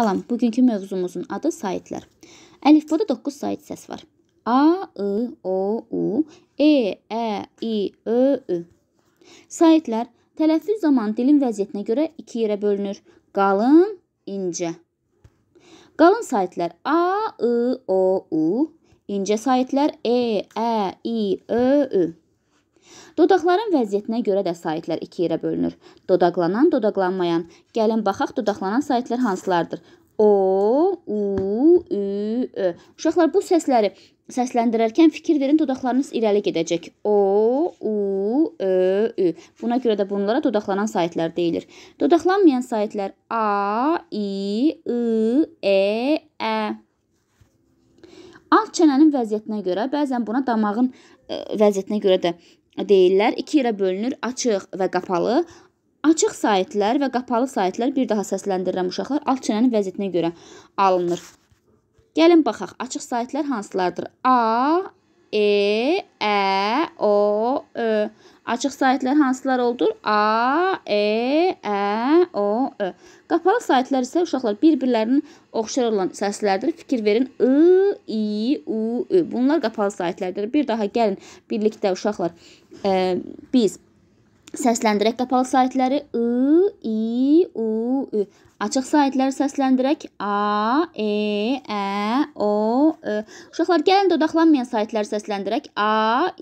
Salam, bugünkü mövzumuzun adı saytlər. Əlifboda 9 sayt səs var. A, I, O, U, E, Ə, I, Ö, Ü. Saytlər tələffüz zamanı dilin vəziyyətinə görə iki yerə bölünür. Qalın, incə. Qalın saytlər A, I, O, U, incə saytlər E, Ə, I, Ö, Ü. Dodaqların vəziyyətinə görə də saitlər iki yerə bölünür. Dodaqlanan, dodaqlanmayan. Gəlin baxaq, dodaqlanan saitlər hansılardır? O, U, Ü, Ö. Uşaqlar bu səsləri səsləndirərkən fikir verin, dodaqlarınız irəli gedəcək. O, U, Ö, Ü. Buna görə də bunlara dodaqlanan saitlər deyilir. Dodaqlanmayan saitlər A, İ, I, E, Ə. Alt çənənin vəziyyətinə görə, bəzən buna damağın e, vəziyyətinə görə də deyirlər iki yerə bölünür: açıq və qapalı. Açıq saitlər və qapalı saitlər bir daha səsləndirirəm uşaqlar, alt çənənin vəziyyətinə görə alınır. Gəlin baxaq, açıq saitlər hansılardır? A, E, Ə, O, Ö. Açıq saitlər hansılar olur? A, E, Ə, O, Ö. Qapalı saitlər isə uşaqlar bir-birlərinin oxşar olan səslərdir. Fikir verin. I, I, E, bunlar qapalı saytlardır. Bir daha gəlin birlikdə uşaqlar ə, e, biz səsləndirək qapalı saytları ı, i, u, ü. Açıq saytləri səsləndirək a, e, ə, o, ı. Uşaqlar gəlin dodaqlanmayan saytləri səsləndirək a,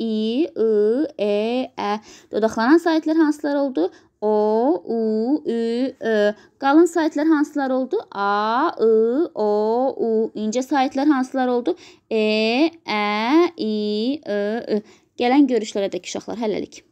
i, ı, e, ə. Dodaqlanan saytlar hansılar oldu? O, U, Ü, Ö. Qalın saitlər hansılar oldu? A, I, O, U. İncə saitlər hansılar oldu? E, Ə, I, Ö, Ö. Gələn görüşlərə dək uşaqlar hələlik.